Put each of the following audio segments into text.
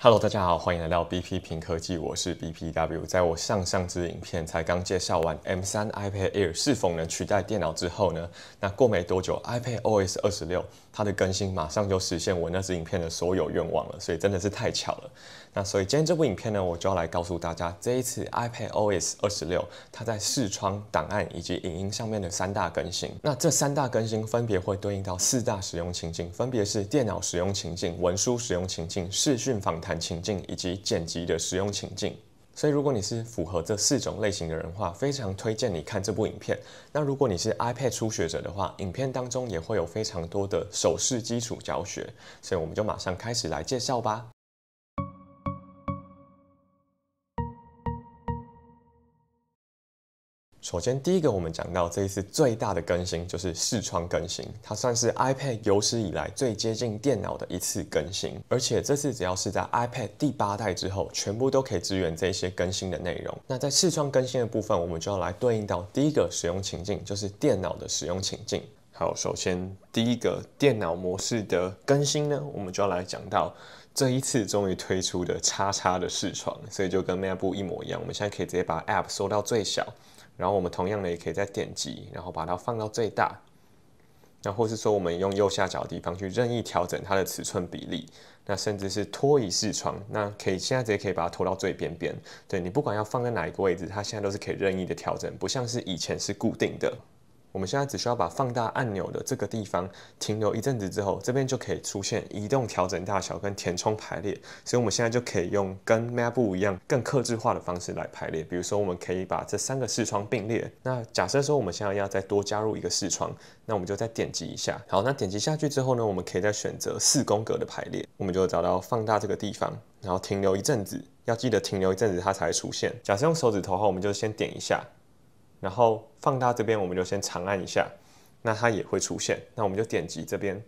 Hello，大家好，欢迎来到 BP 平科技，我是 BPW。在我上上支影片才刚介绍完 M 三 iPad Air 是否能取代电脑之后呢，那过没多久，iPad OS 二十六它的更新马上就实现我那支影片的所有愿望了，所以真的是太巧了。那所以今天这部影片呢，我就要来告诉大家，这一次 iPad OS 二十六它在视窗档案以及影音上面的三大更新。那这三大更新分别会对应到四大使用情境，分别是电脑使用情境、文书使用情境、视讯访谈。看情境以及剪辑的使用情境，所以如果你是符合这四种类型的人话，非常推荐你看这部影片。那如果你是 iPad 初学者的话，影片当中也会有非常多的手势基础教学，所以我们就马上开始来介绍吧。首先，第一个我们讲到这一次最大的更新就是视窗更新，它算是 iPad 有史以来最接近电脑的一次更新，而且这次只要是在 iPad 第八代之后，全部都可以支援这些更新的内容。那在视窗更新的部分，我们就要来对应到第一个使用情境，就是电脑的使用情境。好，首先第一个电脑模式的更新呢，我们就要来讲到这一次终于推出的叉叉的视窗，所以就跟 MacBook 一模一样，我们现在可以直接把 App 缩到最小。然后我们同样的也可以再点击，然后把它放到最大。那或是说我们用右下角地方去任意调整它的尺寸比例。那甚至是拖移视窗，那可以现在直接可以把它拖到最边边。对你不管要放在哪一个位置，它现在都是可以任意的调整，不像是以前是固定的。我们现在只需要把放大按钮的这个地方停留一阵子之后，这边就可以出现移动、调整大小跟填充排列。所以我们现在就可以用跟 m a p 一样更克制化的方式来排列。比如说，我们可以把这三个视窗并列。那假设说我们现在要再多加入一个视窗，那我们就再点击一下。好，那点击下去之后呢，我们可以再选择四宫格的排列。我们就找到放大这个地方，然后停留一阵子，要记得停留一阵子它才出现。假设用手指头的话，我们就先点一下。然后放大这边，我们就先长按一下，那它也会出现。那我们就点击这边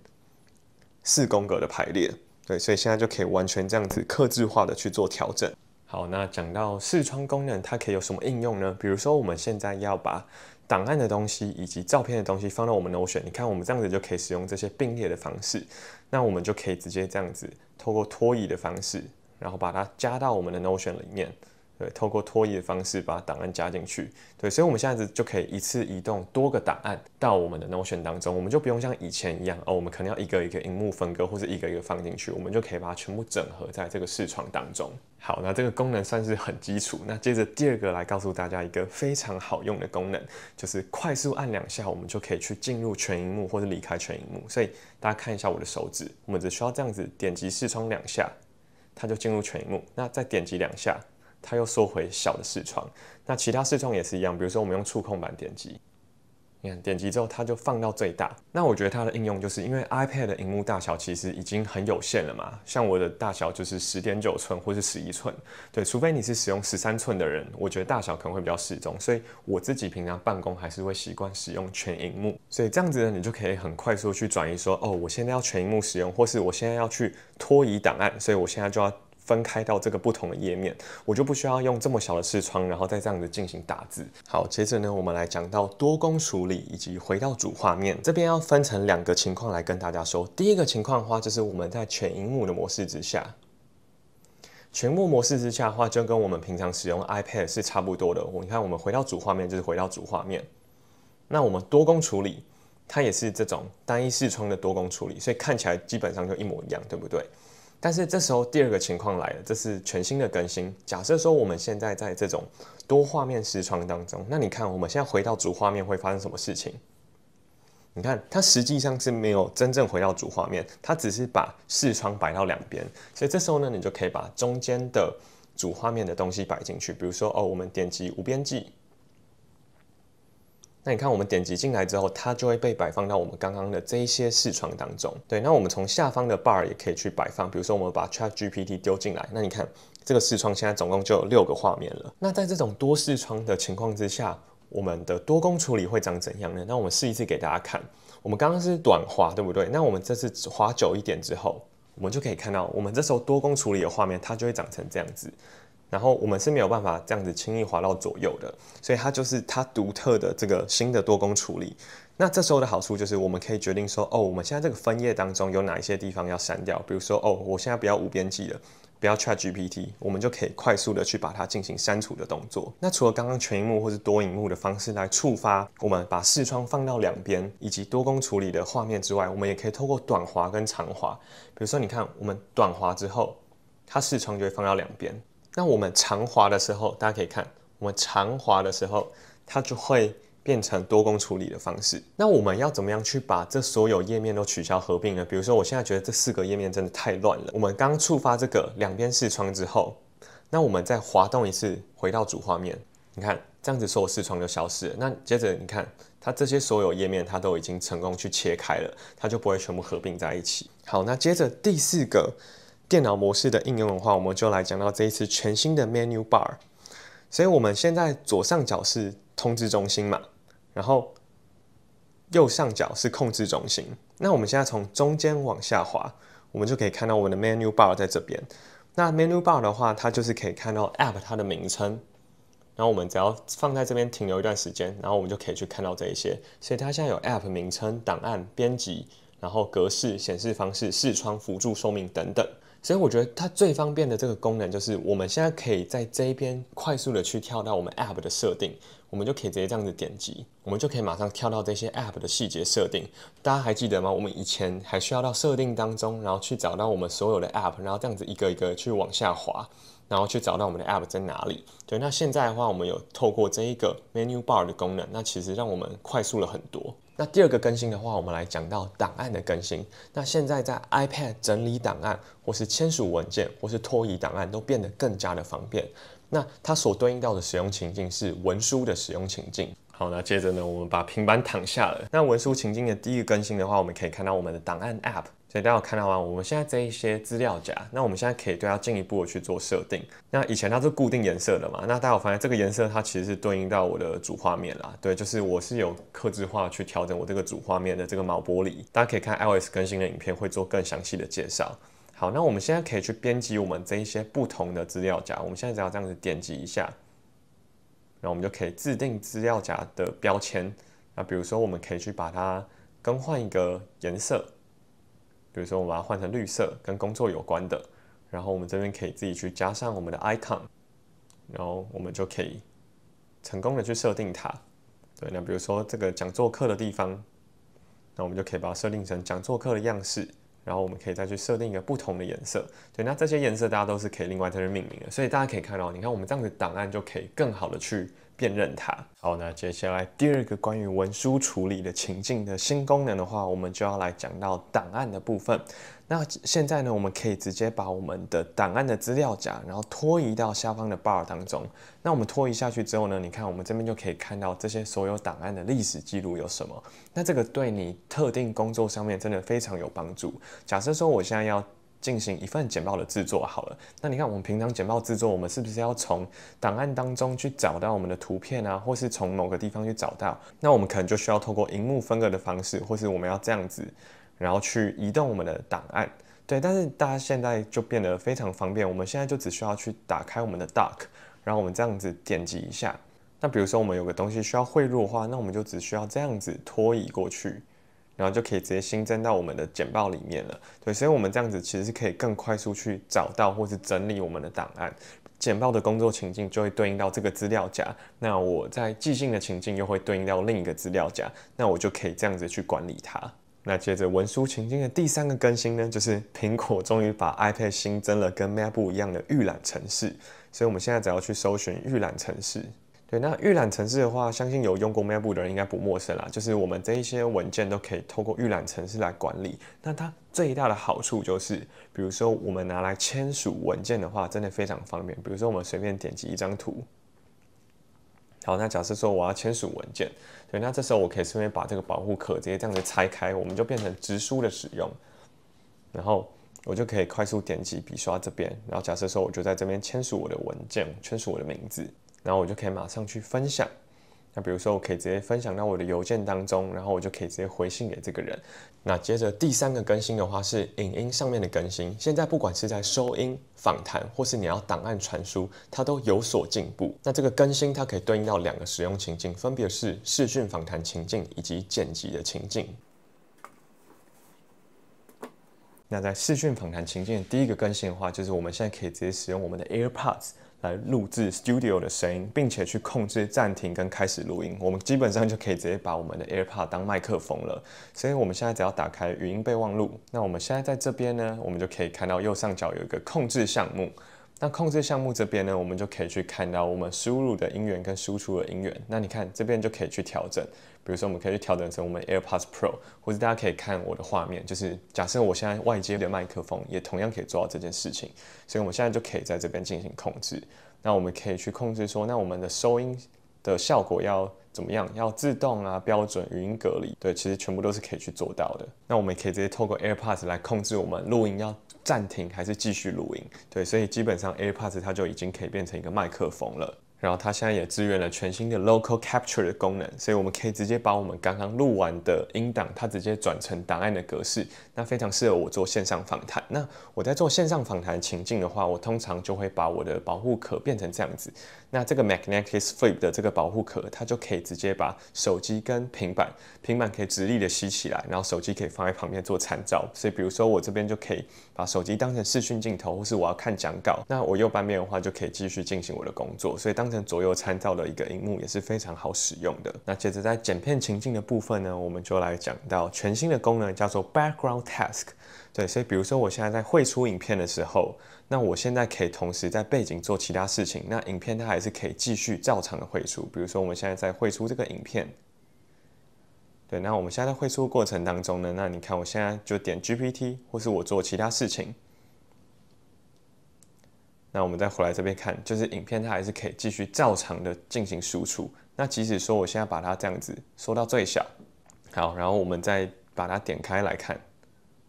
四宫格的排列，对，所以现在就可以完全这样子克制化的去做调整。好，那讲到视窗功能，它可以有什么应用呢？比如说我们现在要把档案的东西以及照片的东西放到我们 Notion，你看我们这样子就可以使用这些并列的方式，那我们就可以直接这样子通过拖移的方式，然后把它加到我们的 Notion 里面。对，透过拖移的方式把档案加进去。对，所以我们现在子就可以一次移动多个档案到我们的 notion 当中，我们就不用像以前一样，哦，我们可能要一个一个荧幕分割，或者一个一个放进去，我们就可以把它全部整合在这个视窗当中。好，那这个功能算是很基础。那接着第二个来告诉大家一个非常好用的功能，就是快速按两下，我们就可以去进入全荧幕或者离开全荧幕。所以大家看一下我的手指，我们只需要这样子点击视窗两下，它就进入全荧幕。那再点击两下。它又缩回小的视窗，那其他视窗也是一样。比如说我们用触控板点击，你看点击之后它就放到最大。那我觉得它的应用就是因为 iPad 的屏幕大小其实已经很有限了嘛，像我的大小就是十点九寸或是十一寸。对，除非你是使用十三寸的人，我觉得大小可能会比较适中。所以我自己平常办公还是会习惯使用全屏幕。所以这样子呢，你就可以很快速去转移说，哦，我现在要全屏幕使用，或是我现在要去拖移档案，所以我现在就要。分开到这个不同的页面，我就不需要用这么小的视窗，然后再这样子进行打字。好，接着呢，我们来讲到多工处理以及回到主画面。这边要分成两个情况来跟大家说。第一个情况的话，就是我们在全屏幕的模式之下，全幕模式之下的话，就跟我们平常使用 iPad 是差不多的。我你看，我们回到主画面就是回到主画面，那我们多工处理，它也是这种单一视窗的多工处理，所以看起来基本上就一模一样，对不对？但是这时候第二个情况来了，这是全新的更新。假设说我们现在在这种多画面视窗当中，那你看我们现在回到主画面会发生什么事情？你看它实际上是没有真正回到主画面，它只是把视窗摆到两边。所以这时候呢，你就可以把中间的主画面的东西摆进去。比如说哦，我们点击无边际。那你看，我们点击进来之后，它就会被摆放到我们刚刚的这一些视窗当中。对，那我们从下方的 bar 也可以去摆放。比如说，我们把 Chat GPT 丢进来，那你看这个视窗现在总共就有六个画面了。那在这种多视窗的情况之下，我们的多工处理会长怎样呢？那我们试一次给大家看。我们刚刚是短滑，对不对？那我们这次滑久一点之后，我们就可以看到，我们这时候多工处理的画面，它就会长成这样子。然后我们是没有办法这样子轻易滑到左右的，所以它就是它独特的这个新的多功处理。那这时候的好处就是我们可以决定说，哦，我们现在这个分页当中有哪一些地方要删掉，比如说，哦，我现在不要无边际了，不要 Chat GPT，我们就可以快速的去把它进行删除的动作。那除了刚刚全荧幕或是多荧幕的方式来触发我们把视窗放到两边以及多功处理的画面之外，我们也可以通过短滑跟长滑，比如说你看我们短滑之后，它视窗就会放到两边。那我们长滑的时候，大家可以看，我们长滑的时候，它就会变成多工处理的方式。那我们要怎么样去把这所有页面都取消合并呢？比如说，我现在觉得这四个页面真的太乱了。我们刚触发这个两边视窗之后，那我们再滑动一次回到主画面，你看，这样子所有视窗就消失了。那接着你看，它这些所有页面它都已经成功去切开了，它就不会全部合并在一起。好，那接着第四个。电脑模式的应用的话，我们就来讲到这一次全新的 Menu Bar。所以我们现在左上角是通知中心嘛，然后右上角是控制中心。那我们现在从中间往下滑，我们就可以看到我们的 Menu Bar 在这边。那 Menu Bar 的话，它就是可以看到 App 它的名称。然后我们只要放在这边停留一段时间，然后我们就可以去看到这一些。所以它现在有 App 名称、档案、编辑，然后格式、显示方式、视窗辅助寿命等等。所以我觉得它最方便的这个功能，就是我们现在可以在这一边快速的去跳到我们 App 的设定，我们就可以直接这样子点击，我们就可以马上跳到这些 App 的细节设定。大家还记得吗？我们以前还需要到设定当中，然后去找到我们所有的 App，然后这样子一个一个去往下滑，然后去找到我们的 App 在哪里。对，那现在的话，我们有透过这一个 Menu Bar 的功能，那其实让我们快速了很多。那第二个更新的话，我们来讲到档案的更新。那现在在 iPad 整理档案，或是签署文件，或是拖移档案，都变得更加的方便。那它所对应到的使用情境是文书的使用情境。好，那接着呢，我们把平板躺下了。那文书情境的第一个更新的话，我们可以看到我们的档案 App。所以大家有看到吗？我们现在这一些资料夹，那我们现在可以对它进一步的去做设定。那以前它是固定颜色的嘛？那大家有发现这个颜色它其实是对应到我的主画面啦。对，就是我是有克制化去调整我这个主画面的这个毛玻璃。大家可以看 iOS 更新的影片会做更详细的介绍。好，那我们现在可以去编辑我们这一些不同的资料夹。我们现在只要这样子点击一下，那我们就可以制定资料夹的标签。那比如说，我们可以去把它更换一个颜色。比如说，我们把它换成绿色，跟工作有关的。然后我们这边可以自己去加上我们的 icon，然后我们就可以成功的去设定它。对，那比如说这个讲座课的地方，那我们就可以把它设定成讲座课的样式。然后我们可以再去设定一个不同的颜色。对，那这些颜色大家都是可以另外再去命名的。所以大家可以看到，你看我们这样子档案就可以更好的去。辨认它。好，那接下来第二个关于文书处理的情境的新功能的话，我们就要来讲到档案的部分。那现在呢，我们可以直接把我们的档案的资料夹，然后拖移到下方的 bar 当中。那我们拖移下去之后呢，你看我们这边就可以看到这些所有档案的历史记录有什么。那这个对你特定工作上面真的非常有帮助。假设说我现在要进行一份简报的制作好了，那你看我们平常简报制作，我们是不是要从档案当中去找到我们的图片啊，或是从某个地方去找到？那我们可能就需要透过荧幕分割的方式，或是我们要这样子，然后去移动我们的档案。对，但是大家现在就变得非常方便，我们现在就只需要去打开我们的 Dock，然后我们这样子点击一下。那比如说我们有个东西需要汇入的话，那我们就只需要这样子拖移过去。然后就可以直接新增到我们的简报里面了。对，所以我们这样子其实是可以更快速去找到或是整理我们的档案。简报的工作情境就会对应到这个资料夹。那我在即兴的情境又会对应到另一个资料夹。那我就可以这样子去管理它。那接着文书情境的第三个更新呢，就是苹果终于把 iPad 新增了跟 MacBook 一样的预览程式。所以我们现在只要去搜寻预览程式。对，那预览程式的话，相信有用过 Macbook 的人应该不陌生啦。就是我们这一些文件都可以透过预览程式来管理。那它最大的好处就是，比如说我们拿来签署文件的话，真的非常方便。比如说我们随便点击一张图，好，那假设说我要签署文件，对，那这时候我可以顺便把这个保护壳直接这样子拆开，我们就变成直书的使用。然后我就可以快速点击笔刷这边，然后假设说我就在这边签署我的文件，签署我的名字。然后我就可以马上去分享。那比如说，我可以直接分享到我的邮件当中，然后我就可以直接回信给这个人。那接着第三个更新的话是影音上面的更新。现在不管是在收音、访谈，或是你要档案传输，它都有所进步。那这个更新它可以对应到两个使用情境，分别是视讯访谈情境以及剪辑的情境。那在视讯访谈情境，的第一个更新的话，就是我们现在可以直接使用我们的 AirPods。来录制 Studio 的声音，并且去控制暂停跟开始录音，我们基本上就可以直接把我们的 AirPod 当麦克风了。所以我们现在只要打开语音备忘录，那我们现在在这边呢，我们就可以看到右上角有一个控制项目。那控制项目这边呢，我们就可以去看到我们输入的音源跟输出的音源。那你看这边就可以去调整，比如说我们可以去调整成我们 AirPods Pro，或者大家可以看我的画面，就是假设我现在外接的麦克风，也同样可以做到这件事情。所以我们现在就可以在这边进行控制。那我们可以去控制说，那我们的收音的效果要怎么样？要自动啊，标准语音隔离，对，其实全部都是可以去做到的。那我们可以直接透过 AirPods 来控制我们录音要。暂停还是继续录音？对，所以基本上 AirPods 它就已经可以变成一个麦克风了。然后它现在也支援了全新的 Local Capture 的功能，所以我们可以直接把我们刚刚录完的音档，它直接转成档案的格式，那非常适合我做线上访谈。那我在做线上访谈情境的话，我通常就会把我的保护壳变成这样子。那这个 Magnetic Flip 的这个保护壳，它就可以直接把手机跟平板，平板可以直立的吸起来，然后手机可以放在旁边做参照。所以比如说我这边就可以把手机当成视讯镜头，或是我要看讲稿，那我右半边的话就可以继续进行我的工作。所以当左右参照的一个荧幕也是非常好使用的。那接着在剪片情境的部分呢，我们就来讲到全新的功能，叫做 Background Task。对，所以比如说我现在在绘出影片的时候，那我现在可以同时在背景做其他事情，那影片它还是可以继续照常的绘出。比如说我们现在在绘出这个影片，对，那我们现在在绘出过程当中呢，那你看我现在就点 GPT 或是我做其他事情。那我们再回来这边看，就是影片它还是可以继续照常的进行输出。那即使说我现在把它这样子缩到最小，好，然后我们再把它点开来看，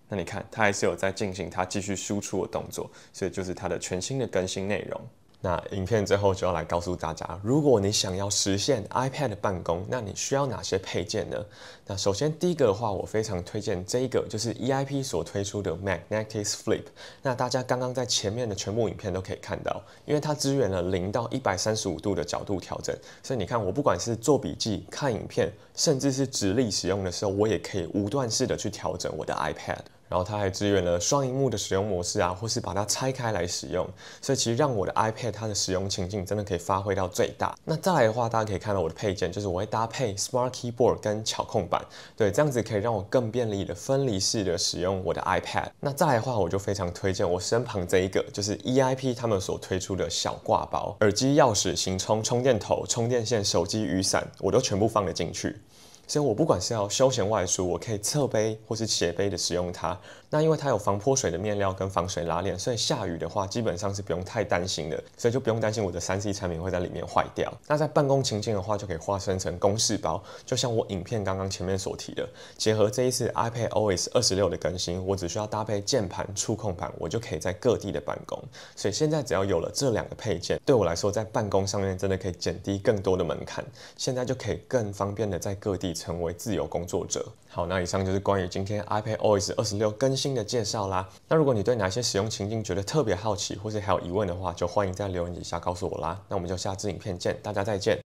那你看它还是有在进行它继续输出的动作，所以就是它的全新的更新内容。那影片最后就要来告诉大家，如果你想要实现 iPad 的办公，那你需要哪些配件呢？那首先第一个的话，我非常推荐这个，就是 eip 所推出的 Magnetic Flip。那大家刚刚在前面的全部影片都可以看到，因为它支援了零到一百三十五度的角度调整，所以你看我不管是做笔记、看影片，甚至是直立使用的时候，我也可以无断式的去调整我的 iPad。然后它还支援了双荧幕的使用模式啊，或是把它拆开来使用，所以其实让我的 iPad 它的使用情境真的可以发挥到最大。那再来的话，大家可以看到我的配件，就是我会搭配 Smart Keyboard 跟巧控板，对，这样子可以让我更便利的分离式的使用我的 iPad。那再来的话，我就非常推荐我身旁这一个，就是 EIP 他们所推出的小挂包，耳机、钥匙、行充、充电头、充电线、手机雨伞，我都全部放了进去。所以，我不管是要休闲外出，我可以侧背或是斜背的使用它。那因为它有防泼水的面料跟防水拉链，所以下雨的话基本上是不用太担心的。所以就不用担心我的三 C 产品会在里面坏掉。那在办公情境的话，就可以化身成公事包。就像我影片刚刚前面所提的，结合这一次 iPadOS 二十六的更新，我只需要搭配键盘、触控板，我就可以在各地的办公。所以现在只要有了这两个配件，对我来说在办公上面真的可以减低更多的门槛。现在就可以更方便的在各地。成为自由工作者。好，那以上就是关于今天 iPad OS 二十六更新的介绍啦。那如果你对哪些使用情境觉得特别好奇，或是还有疑问的话，就欢迎在留言底下告诉我啦。那我们就下支影片见，大家再见。